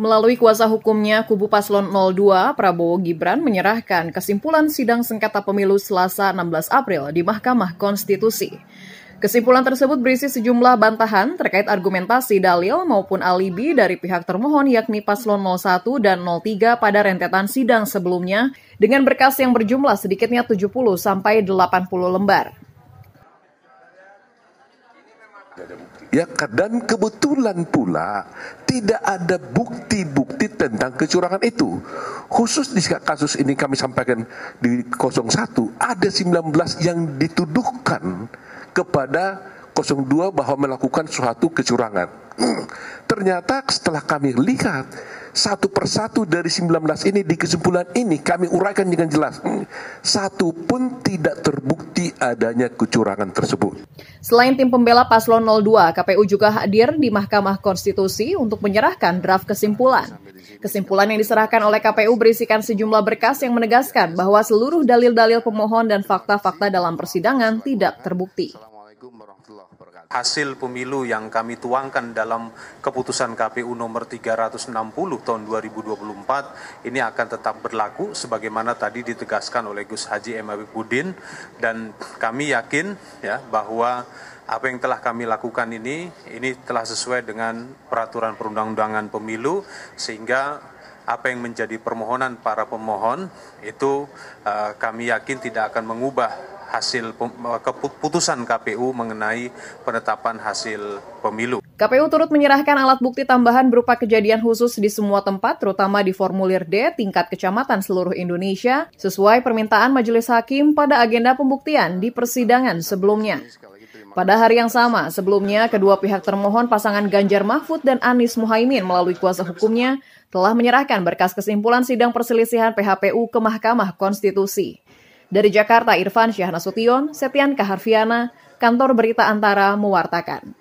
Melalui kuasa hukumnya, kubu Paslon 02 Prabowo Gibran menyerahkan kesimpulan sidang sengketa pemilu Selasa 16 April di Mahkamah Konstitusi. Kesimpulan tersebut berisi sejumlah bantahan terkait argumentasi dalil maupun alibi dari pihak termohon yakni paslon 01 dan 03 pada rentetan sidang sebelumnya dengan berkas yang berjumlah sedikitnya 70 sampai 80 lembar. Ya, dan kebetulan pula tidak ada bukti-bukti tentang kecurangan itu. Khusus di kasus ini kami sampaikan di 01 ada 19 yang dituduhkan kepada 02 bahwa melakukan suatu kecurangan. Ternyata setelah kami lihat satu persatu dari 19 ini di kesimpulan ini kami uraikan dengan jelas. Satu pun tidak terbukti adanya kecurangan tersebut. Selain tim pembela paslon 02, KPU juga hadir di Mahkamah Konstitusi untuk menyerahkan draft kesimpulan. Kesimpulan yang diserahkan oleh KPU berisikan sejumlah berkas yang menegaskan bahwa seluruh dalil-dalil pemohon dan fakta-fakta dalam persidangan tidak terbukti hasil pemilu yang kami tuangkan dalam keputusan KPU nomor 360 tahun 2024 ini akan tetap berlaku sebagaimana tadi ditegaskan oleh Gus Haji M. Budin dan kami yakin ya bahwa apa yang telah kami lakukan ini ini telah sesuai dengan peraturan perundang-undangan pemilu sehingga apa yang menjadi permohonan para pemohon itu uh, kami yakin tidak akan mengubah hasil eh, keputusan KPU mengenai penetapan hasil pemilu. KPU turut menyerahkan alat bukti tambahan berupa kejadian khusus di semua tempat, terutama di formulir D tingkat kecamatan seluruh Indonesia, sesuai permintaan Majelis Hakim pada agenda pembuktian di persidangan sebelumnya. Pada hari yang sama, sebelumnya kedua pihak termohon pasangan Ganjar Mahfud dan Anies Muhaimin melalui kuasa hukumnya telah menyerahkan berkas kesimpulan sidang perselisihan PHPU ke Mahkamah Konstitusi. Dari Jakarta, Irfan Syahnasution, Setian Kaharfiana, Kantor Berita Antara mewartakan.